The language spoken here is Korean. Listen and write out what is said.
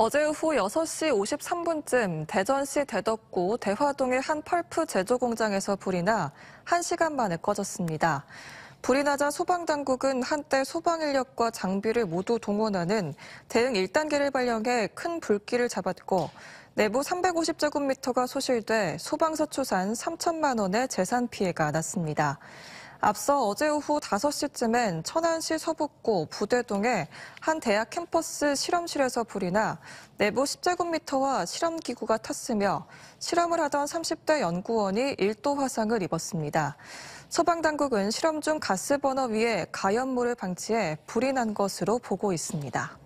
어제 오후 6시 53분쯤 대전시 대덕구 대화동의 한 펄프 제조 공장에서 불이 나 1시간 만에 꺼졌습니다. 불이 나자 소방당국은 한때 소방인력과 장비를 모두 동원하는 대응 1단계를 발령해 큰 불길을 잡았고 내부 350제곱미터가 소실돼 소방서초산 3천만 원의 재산 피해가 났습니다. 앞서 어제 오후 5시쯤엔 천안시 서북구 부대동의 한 대학 캠퍼스 실험실에서 불이 나 내부 10제곱미터와 실험기구가 탔으며 실험을 하던 30대 연구원이 1도 화상을 입었습니다. 소방당국은 실험 중 가스버너 위에 가연물을 방치해 불이 난 것으로 보고 있습니다.